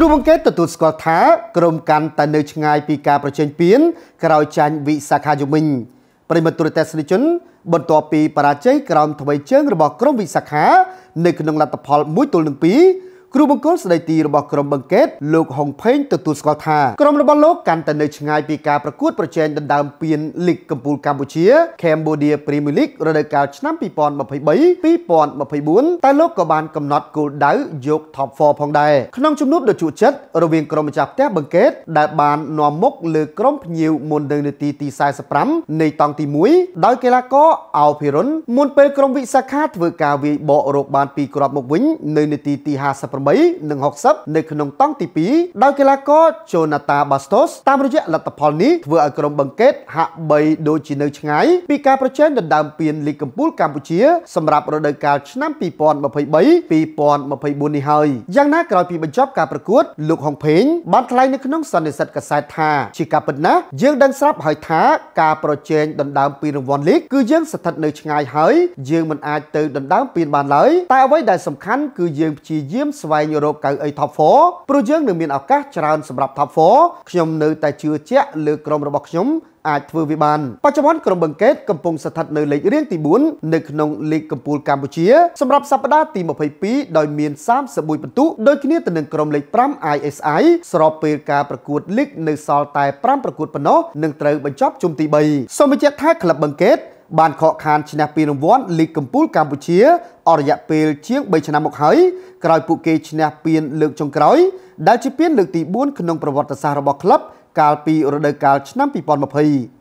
គ្រូបង្កើតទទួលស្គាល់ថា ក្រុមកាន់តែនៅឆ្ងាយពីការប្រជែងពាន ក្រោយចាញ់វិសាខាយូមីងប្រិមត្តទូរទស្សនិកជនបន្ទាប់ពីបរាជ័យក្រោមថ្មីជើងរបស់ក្រុមវិសាខា នៅក្នុងលទ្ធផល1ទល់នឹង2គ្រូបង្គោលស្ដីទីរបស់ក្រុមបង្កេតលោកហុងផេងទទួលស្គាល់ថាក្រុមរបស់លោកកាន់តែនៅឆ្ងាយពីការប្រកួតប្រជែងដណ្ដើមពានលីកកំពូលកម្ពុជា Cambodia Premier League រដូវកាលឆ្នាំ2023-2024តែលោកក៏បានកំណត់គោលដៅយក Top 4ផងដែរក្នុងជំនួបដ៏ជក់ចិត្តរវាងក្រុមម្ចាស់ផ្ទះបង្កេតដែលបាននាំមុខលើក្រុមភ្ញៀវមុននៅនាទីទី45នៃតង់ទី1ដោយកីឡាករអោភិរុនមុនពេលក្រុមវិសាខាធ្វើការវាយបករោគបានពីរគ្រាប់មកវិញនៅនាទីទី56 68និង60នៅក្នុងតង់ទី2ដោយកីឡាករ Jonathan Bastos តាមរយៈលទ្ធផលនេះធ្វើឲ្យក្រុមបឹងកេតហាក់បីដូចជានៅឆ្ងាយពីការប្រជែងដណ្ដើមពានលីកកំពូលកម្ពុជា សម្រាប់រដូវកាលឆ្នាំ2023 2024នេះហើយយ៉ាងណាក្រោយពីបញ្ចប់ការប្រកួតលោកហុងភេងបានថ្លែងនៅក្នុងសន្និសីទកាសែតថាជាការពិតណាស់យើងដឹងស្រាប់ហើយថាការប្រជែងដណ្ដើមពានរង្វាន់លីកគឺយើងស្ថិតនៅឆ្ងាយហើយយើងមិនអាចទៅដណ្ដើមពានបានឡើយតែអ្វីដែលសំខាន់គឺយើងព្យាយាមស្វស្វែងរកកៅអី top 4ព្រោះយើងនឹងមានឱកាសច្រើនសម្រាប់ top 4ខ្ញុំនៅតែជឿជាក់លើក្រុមរបស់ខ្ញុំអាចធ្វើវាបានបច្ចុប្បន្នក្រុមបឹងកេតកំពុងស្ថិតនៅលេខរៀងទី4នៅក្នុងលីគកំពូលកម្ពុជាសម្រាប់សប្តាហ៍ទី22ដោយមាន34ពិន្ទុដូចគ្នាទៅនឹងក្រុមលេខ5 ISI ស្របពេលការប្រកួតលីគនៅសល់តែ5ប្រកួតប៉ុណ្ណោះនឹងត្រូវបញ្ចប់ជុំទី3សូមបញ្ជាក់ថាក្លឹបបឹងកេតបានខកខានឈ្នះពានរង្វាន់លីកកំពូលកម្ពុជាអស់រយៈពេលជាង3ឆ្នាំមកហើយក្រោយពួកគេឈ្នះពាន លើកចុងក្រោយ ដែលជាពានលើកទី4ក្នុងប្រវត្តិសាស្ត្ររបស់ក្លឹបកាលពីរដូវកាលឆ្នាំ2020